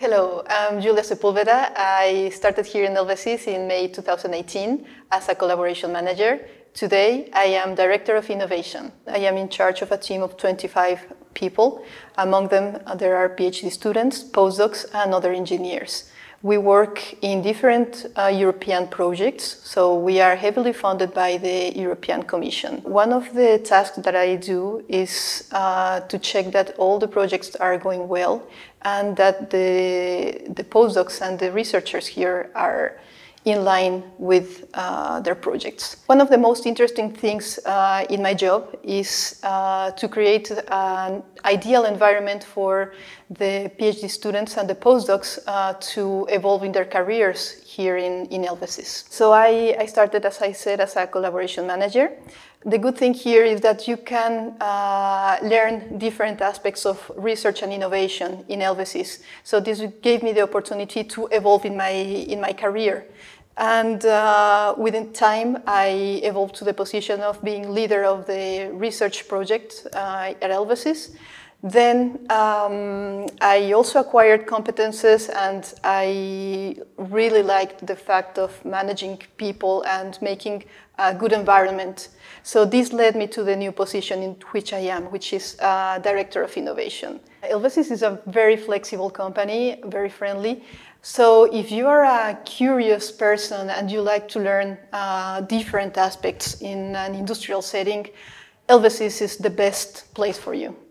Hello, I'm Julia Sepulveda. I started here in Elvesis in May 2018 as a collaboration manager. Today, I am Director of Innovation. I am in charge of a team of 25 people. Among them, uh, there are PhD students, postdocs, and other engineers. We work in different uh, European projects, so we are heavily funded by the European Commission. One of the tasks that I do is uh, to check that all the projects are going well and that the, the postdocs and the researchers here are in line with uh, their projects. One of the most interesting things uh, in my job is uh, to create an ideal environment for the PhD students and the postdocs uh, to evolve in their careers here in, in Elvesis. So I, I started, as I said, as a collaboration manager. The good thing here is that you can uh, learn different aspects of research and innovation in Elvesis. So this gave me the opportunity to evolve in my in my career. And uh, within time, I evolved to the position of being leader of the research project uh, at Elvesis. Then um, I also acquired competences, and I really liked the fact of managing people and making a good environment. So this led me to the new position in which I am, which is uh, Director of Innovation. Elvesis is a very flexible company, very friendly. So if you are a curious person and you like to learn uh, different aspects in an industrial setting, Elvesis is the best place for you.